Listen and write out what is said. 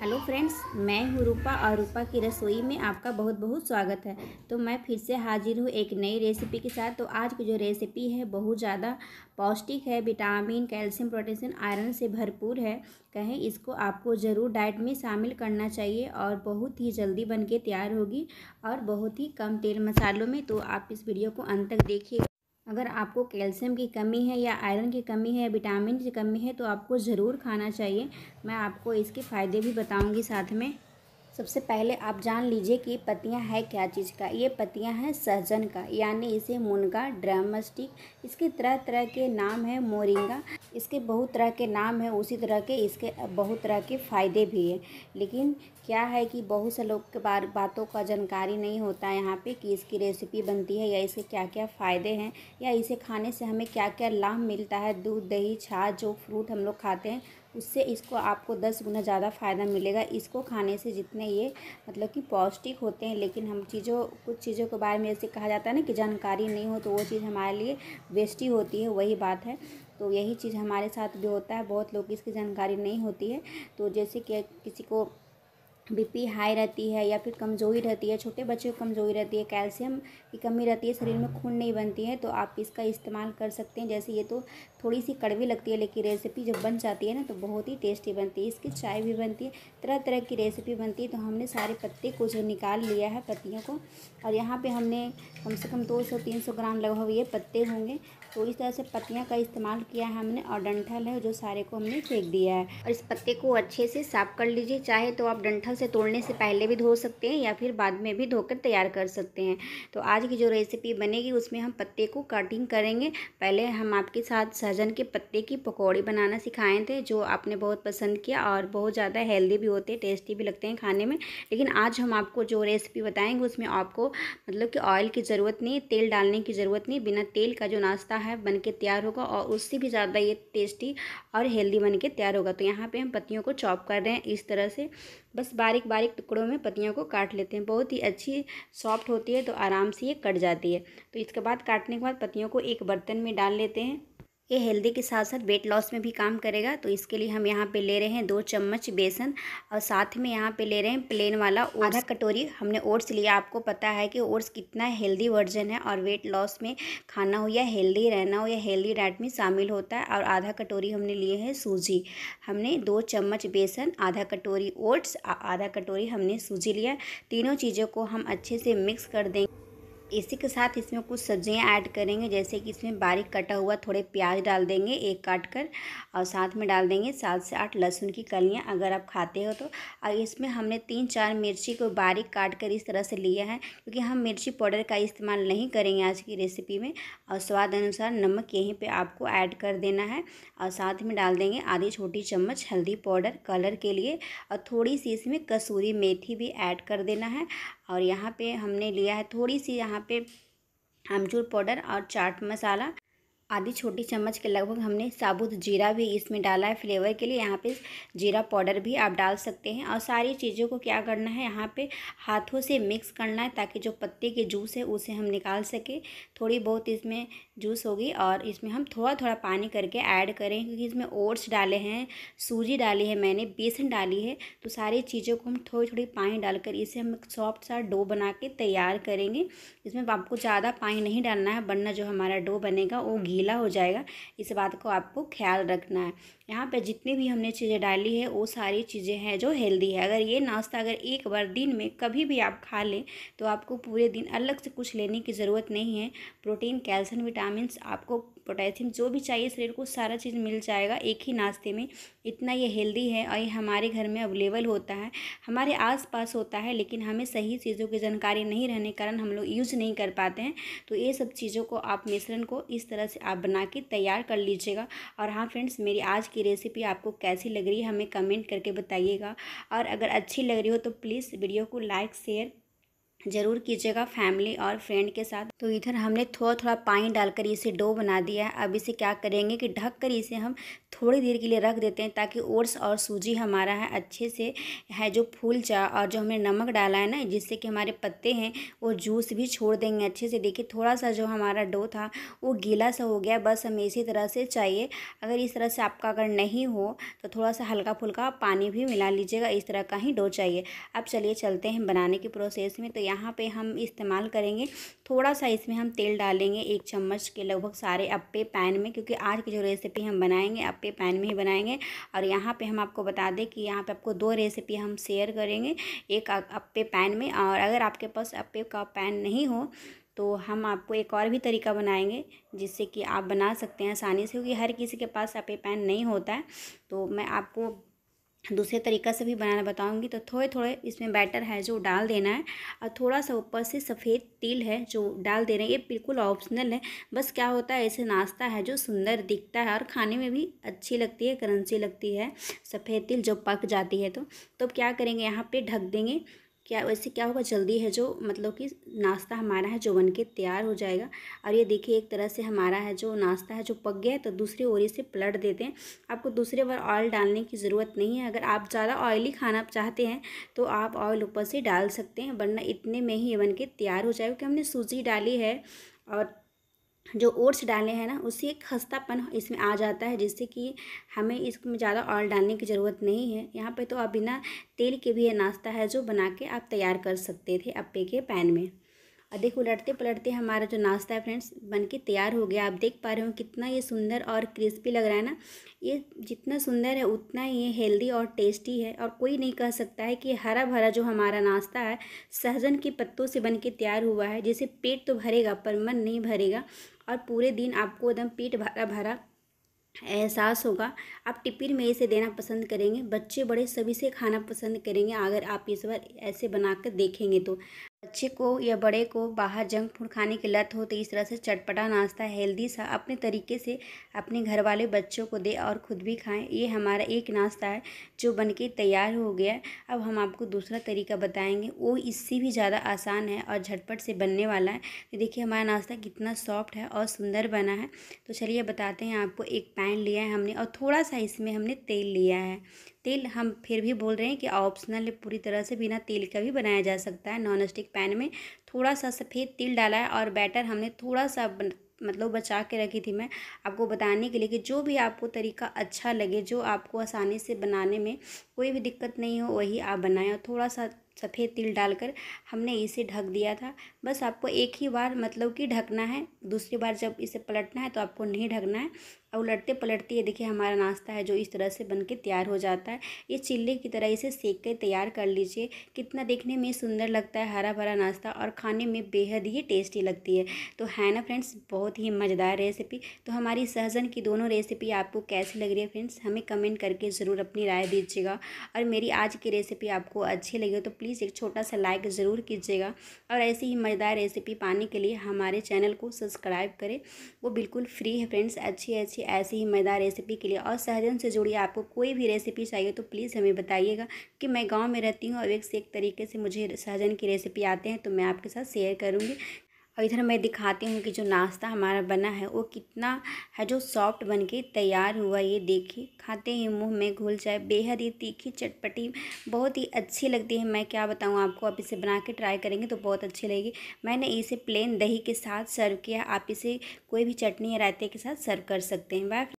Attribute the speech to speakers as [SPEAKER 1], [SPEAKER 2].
[SPEAKER 1] hello friends मैं हूँ रूपा और रूपा की रसोई में आपका बहुत बहुत स्वागत है तो मैं फिर से हाजिर हूँ एक नई रेसिपी के साथ तो आज की जो रेसिपी है बहुत ज़्यादा पौष्टिक है विटामिन कैल्शियम प्रोटेशन आयरन से भरपूर है कहें इसको आपको ज़रूर डाइट में शामिल करना चाहिए और बहुत ही जल्दी बन के तैयार होगी और बहुत ही कम तेल मसालों में तो आप इस वीडियो को अंत तक देखिए अगर आपको कैल्शियम की कमी है या आयरन की कमी है विटामिन की कमी है तो आपको ज़रूर खाना चाहिए मैं आपको इसके फ़ायदे भी बताऊंगी साथ में सबसे पहले आप जान लीजिए कि पत्तियां है क्या चीज़ का ये पत्तियां हैं सहजन का यानी इसे मुनगा ड्रामस्टिक इसके तरह तरह के नाम है मोरिंगा इसके बहुत तरह के नाम है उसी तरह के इसके बहुत तरह के फ़ायदे भी हैं लेकिन क्या है कि बहुत से लोग के बार बातों का जानकारी नहीं होता है यहाँ पर कि इसकी रेसिपी बनती है या इसके क्या क्या फ़ायदे हैं या इसे खाने से हमें क्या क्या लाभ मिलता है दूध दही छाछ जो फ्रूट हम लोग खाते हैं उससे इसको आपको दस गुना ज़्यादा फ़ायदा मिलेगा इसको खाने से जितने ये मतलब कि पौष्टिक होते हैं लेकिन हम चीज़ों कुछ चीज़ों के बारे में जैसे कहा जाता है ना कि जानकारी नहीं हो तो वो चीज़ हमारे लिए वेस्ट ही होती है वही बात है तो यही चीज़ हमारे साथ भी होता है बहुत लोग इसकी जानकारी नहीं होती है तो जैसे कि किसी को बीपी हाई रहती है या फिर कमज़ोरी रहती है छोटे बच्चों को कमज़ोरी रहती है कैल्शियम की कमी रहती है शरीर में खून नहीं बनती है तो आप इसका इस्तेमाल कर सकते हैं जैसे ये तो थोड़ी सी कड़वी लगती है लेकिन रेसिपी जब बन जाती है ना तो बहुत ही टेस्टी बनती है इसकी चाय भी बनती है तरह तरह की रेसिपी बनती है तो हमने सारे पत्ते को जो निकाल लिया है पत्तियों को और यहाँ पर हमने कम से कम दो सौ तीन सौ ग्राम लगभग ये पत्ते होंगे तो इस तरह से पत्तियाँ का इस्तेमाल किया है हमने और डंठल है जो सारे को हमने फेंक दिया है और इस पत्ते को अच्छे से साफ कर लीजिए चाहे तो आप डंठल उसे तोड़ने से पहले भी धो सकते हैं या फिर बाद में भी धोकर तैयार कर सकते हैं तो आज की जो रेसिपी बनेगी उसमें हम पत्ते को कटिंग करेंगे पहले हम आपके साथ सहजन के पत्ते की पकौड़ी बनाना सिखाए थे जो आपने बहुत पसंद किया और बहुत ज़्यादा हेल्दी भी होते हैं टेस्टी भी लगते हैं खाने में लेकिन आज हम आपको जो रेसिपी बताएँगे उसमें आपको मतलब कि ऑयल की ज़रूरत नहीं तेल डालने की ज़रूरत नहीं बिना तेल का जो नाश्ता है बन के तैयार होगा और उससे भी ज़्यादा ये टेस्टी और हेल्दी बन के तैयार होगा तो यहाँ पर हम पत्तियों को चॉप कर रहे हैं इस तरह से बस बारीक बारीक टुकड़ों में पत्तियों को काट लेते हैं बहुत ही अच्छी सॉफ्ट होती है तो आराम से ये कट जाती है तो इसके बाद काटने के बाद पत्तियों को एक बर्तन में डाल लेते हैं ये हेल्दी के साथ साथ वेट लॉस में भी काम करेगा तो इसके लिए हम यहाँ पे ले रहे हैं दो चम्मच बेसन और साथ में यहाँ पे ले रहे हैं प्लेन वाला आधा कटोरी हमने ओट्स लिया आपको पता है कि ओट्स कितना हेल्दी वर्जन है और वेट लॉस में खाना हो या हेल्दी रहना हो या हेल्दी डाइट में शामिल होता है और आधा कटोरी हमने लिए है सूजी हमने दो चम्मच बेसन आधा कटोरी ओट्स आधा कटोरी हमने सूजी लिया तीनों चीज़ों को हम अच्छे से मिक्स कर देंगे इसी के साथ इसमें कुछ सब्जियां ऐड करेंगे जैसे कि इसमें बारीक कटा हुआ थोड़े प्याज डाल देंगे एक काट कर और साथ में डाल देंगे सात से आठ लहसुन की कलियां अगर आप खाते हो तो और इसमें हमने तीन चार मिर्ची को बारीक काट कर इस तरह से लिया है क्योंकि हम मिर्ची पाउडर का इस्तेमाल नहीं करेंगे आज की रेसिपी में और स्वाद अनुसार नमक यहीं पर आपको ऐड कर देना है और साथ में डाल देंगे आधी छोटी चम्मच हल्दी पाउडर कलर के लिए और थोड़ी सी इसमें कसूरी मेथी भी ऐड कर देना है और यहाँ पर हमने लिया है थोड़ी सी यहाँ यहाँ पे आमचूर पाउडर और चाट मसाला आधी छोटी चम्मच के लगभग हमने साबुत जीरा भी इसमें डाला है फ्लेवर के लिए यहाँ पे जीरा पाउडर भी आप डाल सकते हैं और सारी चीज़ों को क्या करना है यहाँ पे हाथों से मिक्स करना है ताकि जो पत्ते के जूस है उसे हम निकाल सके थोड़ी बहुत इसमें जूस होगी और इसमें हम थोड़ा थोड़ा पानी करके ऐड करें क्योंकि इसमें ओट्स डाले हैं सूजी डाली है मैंने बेसन डाली है तो सारी चीज़ों को हम थोड़ी थोड़ी पानी डालकर इसे हम एक सॉफ्ट सा डो बना के तैयार करेंगे इसमें आपको ज़्यादा पानी नहीं डालना है वरना जो हमारा डो बनेगा वो गीला हो जाएगा इस बात को आपको ख्याल रखना है यहाँ पे जितनी भी हमने चीज़ें डाली है वो सारी चीज़ें हैं जो हेल्दी है अगर ये नाश्ता अगर एक बार दिन में कभी भी आप खा लें तो आपको पूरे दिन अलग से कुछ लेने की ज़रूरत नहीं है प्रोटीन कैल्शियम विटामिन आपको पोटेशियम जो भी चाहिए शरीर को सारा चीज़ मिल जाएगा एक ही नाश्ते में इतना ये हेल्दी है और ये हमारे घर में अवेलेबल होता है हमारे आसपास होता है लेकिन हमें सही चीज़ों की जानकारी नहीं रहने के कारण हम लोग यूज नहीं कर पाते हैं तो ये सब चीज़ों को आप मिश्रण को इस तरह से आप बना के तैयार कर लीजिएगा और हाँ फ्रेंड्स मेरी आज की रेसिपी आपको कैसी लग रही है हमें कमेंट करके बताइएगा और अगर अच्छी लग रही हो तो प्लीज़ वीडियो को लाइक शेयर ज़रूर कीजिएगा फैमिली और फ्रेंड के साथ तो इधर हमने थोड़ा थोड़ा पानी डालकर इसे डो बना दिया है अब इसे क्या करेंगे कि ढक कर इसे हम थोड़ी देर के लिए रख देते हैं ताकि ओट्स और सूजी हमारा है अच्छे से है जो फूल जा और जो हमने नमक डाला है ना जिससे कि हमारे पत्ते हैं वो जूस भी छोड़ देंगे अच्छे से देखिए थोड़ा सा जो हमारा डो था वो गीला सा हो गया बस हमें इसी तरह से चाहिए अगर इस तरह से आपका अगर नहीं हो तो थोड़ा सा हल्का फुल्का पानी भी मिला लीजिएगा इस तरह का ही डो चाहिए अब चलिए चलते हैं बनाने की प्रोसेस में तो यहाँ पे हम इस्तेमाल करेंगे थोड़ा सा इसमें हम तेल डालेंगे एक चम्मच के लगभग सारे अप्पे पैन में क्योंकि आज की जो रेसिपी हम बनाएंगे अप्पे पैन में ही बनाएंगे और यहाँ पे हम आपको बता दें कि यहाँ पे आपको दो रेसिपी हम शेयर करेंगे एक अप्पे पैन में और अगर आपके पास अप्पे का पैन नहीं हो तो हम आपको एक और भी तरीका बनाएंगे जिससे कि आप बना सकते हैं आसानी से क्योंकि हर किसी के पास अपे पैन नहीं होता है तो मैं आपको दूसरे तरीका से भी बनाना बताऊंगी तो थोड़े थोड़े इसमें बैटर है जो डाल देना है और थोड़ा सा ऊपर से सफ़ेद तिल है जो डाल दे रहे हैं ये बिल्कुल ऑप्शनल है बस क्या होता है ऐसे नाश्ता है जो सुंदर दिखता है और खाने में भी अच्छी लगती है करंसी लगती है सफ़ेद तिल जो पक जाती है तो, तो क्या करेंगे यहाँ पर ढक देंगे क्या वैसे क्या होगा जल्दी है जो मतलब कि नाश्ता हमारा है जो बन के तैयार हो जाएगा और ये देखिए एक तरह से हमारा है जो नाश्ता है जो पक गया है तो दूसरे ओर से पलट देते हैं आपको दूसरे बार ऑयल डालने की ज़रूरत नहीं है अगर आप ज़्यादा ऑयली खाना चाहते हैं तो आप ऑयल ऊपर से डाल सकते हैं वरना इतने में ही ये बन के तैयार हो जाएगा क्योंकि हमने सूजी डाली है और जो ओट्स डाले हैं ना उससे एक खस्तापन इसमें आ जाता है जिससे कि हमें इसमें ज़्यादा ऑयल डालने की ज़रूरत नहीं है यहाँ पे तो आप बिना तेल के भी ये नाश्ता है जो बना के आप तैयार कर सकते थे अप्पे के पैन में और देखो उलटते पलटते हमारा जो नाश्ता है फ्रेंड्स बन के तैयार हो गया आप देख पा रहे हो कितना ये सुंदर और क्रिस्पी लग रहा है ना ये जितना सुंदर है उतना ही ये हेल्दी और टेस्टी है और कोई नहीं कह सकता है कि हरा भरा जो हमारा नाश्ता है सहजन के पत्तों से बन के तैयार हुआ है जैसे पेट तो भरेगा पर मन नहीं भरेगा और पूरे दिन आपको एकदम पेट भरा भरा एहसास होगा आप टिपिन में इसे देना पसंद करेंगे बच्चे बड़े सभी से खाना पसंद करेंगे अगर आप इस बार ऐसे बनाकर देखेंगे तो बच्चे को या बड़े को बाहर जंक फूड खाने की लत हो तो इस तरह से चटपटा नाश्ता हेल्दी सा अपने तरीके से अपने घर वाले बच्चों को दे और ख़ुद भी खाएं ये हमारा एक नाश्ता है जो बन के तैयार हो गया अब हम आपको दूसरा तरीका बताएंगे वो इससे भी ज़्यादा आसान है और झटपट से बनने वाला है तो देखिए हमारा नाश्ता कितना सॉफ्ट है और सुंदर बना है तो चलिए बताते हैं आपको एक पैन लिया है हमने और थोड़ा सा इसमें हमने तेल लिया है तेल हम फिर भी बोल रहे हैं कि ऑप्शनल पूरी तरह से बिना तेल का भी बनाया जा सकता है नॉन स्टिक पैन में थोड़ा सा सफ़ेद तिल डाला है और बैटर हमने थोड़ा सा बन... मतलब बचा के रखी थी मैं आपको बताने के लिए कि जो भी आपको तरीका अच्छा लगे जो आपको आसानी से बनाने में कोई भी दिक्कत नहीं हो वही आप बनाएं और थोड़ा सा सफ़ेद तिल डालकर हमने इसे ढक दिया था बस आपको एक ही बार मतलब कि ढकना है दूसरी बार जब इसे पलटना है तो आपको नहीं ढकना है और उलटते पलटते ये देखिए हमारा नाश्ता है जो इस तरह से बन के तैयार हो जाता है ये चिल्ले की तरह इसे सेक कर तैयार कर लीजिए कितना देखने में सुंदर लगता है हरा भरा नाश्ता और खाने में बेहद ही टेस्टी लगती है तो है ना फ्रेंड्स बहुत ही मज़ेदार रेसिपी तो हमारी सहजन की दोनों रेसिपी आपको कैसी लग रही है फ्रेंड्स हमें कमेंट करके ज़रूर अपनी राय दीजिएगा और मेरी आज की रेसिपी आपको अच्छी लगी हो तो प्लीज़ प्लीज़ एक छोटा सा लाइक ज़रूर कीजिएगा और ऐसी ही मज़ेदार रेसिपी पाने के लिए हमारे चैनल को सब्सक्राइब करें वो बिल्कुल फ्री है फ्रेंड्स अच्छी अच्छी ऐसी ही मज़ेदार रेसिपी के लिए और सहजन से जुड़ी आपको कोई भी रेसिपी चाहिए तो प्लीज़ हमें बताइएगा कि मैं गाँव में रहती हूँ और एक से एक तरीके से मुझे सहजन की रेसिपी आते हैं तो मैं आपके साथ शेयर करूँगी और इधर मैं दिखाती हूँ कि जो नाश्ता हमारा बना है वो कितना है जो सॉफ्ट बन के तैयार हुआ ये देखिए खाते ही मुंह में घुल जाए बेहद ही तीखी चटपटी बहुत ही अच्छी लगती है मैं क्या बताऊँ आपको आप इसे बना के ट्राई करेंगे तो बहुत अच्छी लगेगी मैंने इसे प्लेन दही के साथ सर्व किया आप इसे कोई भी चटनी या रायते के साथ सर्व कर सकते हैं बाय